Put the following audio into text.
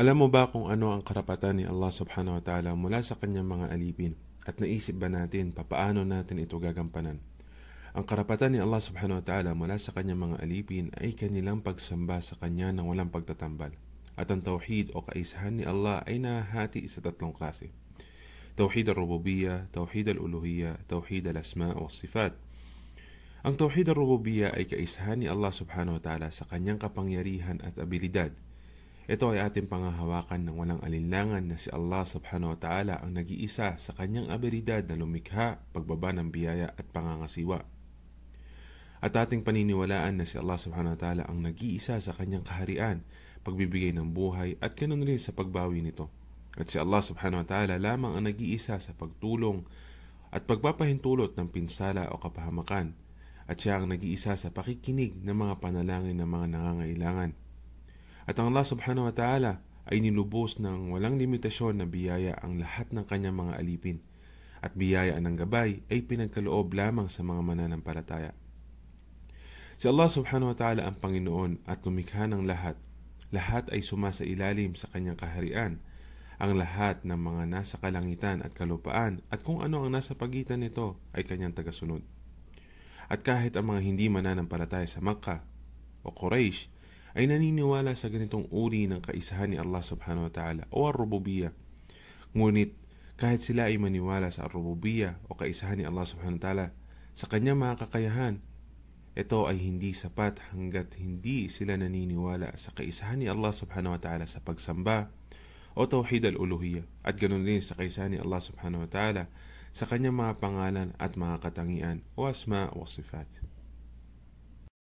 Alam mo ba kung ano ang karapatan ni Allah subhanahu wa ta'ala mula sa kanyang mga alipin? At naisip ba natin papaano natin ito gagampanan? Ang karapatan ni Allah subhanahu wa ta'ala mula sa kanyang mga alipin ay kanilang pagsamba sa kanya ng walang pagtatambal. At ang tawhid o kaisahan ni Allah ay nahati sa tatlong klase. Tawhid al-rububiyya, tawhid al-uluhiyya, tawhid al-asma o sifat. Ang tawhid al-rububiyya ay kaisahan ni Allah subhanahu wa ta'ala sa kanyang kapangyarihan at abilidad ito ay ating pangahawakan ng walang alinlangan na si Allah subhanahu wa ta'ala ang nag-iisa sa kanyang aberidad na lumikha, pagbaba ng biyaya at pangangasiwa. At ating paniniwalaan na si Allah subhanahu wa ta'ala ang nag-iisa sa kanyang kaharian, pagbibigay ng buhay at ganun rin sa pagbawi nito. At si Allah subhanahu wa ta'ala lamang ang nag-iisa sa pagtulong at pagpapahintulot ng pinsala o kapahamakan at siya ang nag-iisa sa pakikinig ng mga panalangin ng mga nangangailangan. At ang Allah subhanahu wa ta'ala ay nilubos ng walang limitasyon na biyaya ang lahat ng kanyang mga alipin at biyaya ng gabay ay pinagkaloob lamang sa mga mananampalataya. Si Allah subhanahu wa ta'ala ang Panginoon at lumikha ng lahat. Lahat ay sumasa ilalim sa kanyang kaharian. Ang lahat ng mga nasa kalangitan at kalupaan at kung ano ang nasa pagitan nito ay kanyang tagasunod. At kahit ang mga hindi mananampalataya sa Makkah o Quraysh ay naniniwala sa ganitong uri ng kaisahan ni Allah subhanahu wa ta'ala o ar-rububiyya. Ngunit kahit sila ay maniwala sa ar-rububiyya o kaisahan ni Allah subhanahu wa ta'ala sa kanyang mga kakayahan, ito ay hindi sapat hanggat hindi sila naniniwala sa kaisahan ni Allah subhanahu wa ta'ala sa pagsamba o tawhid al-uluhiyya at ganoon rin sa kaisahan ni Allah subhanahu wa ta'ala sa kanyang mga pangalan at mga katangian o asma o sifat.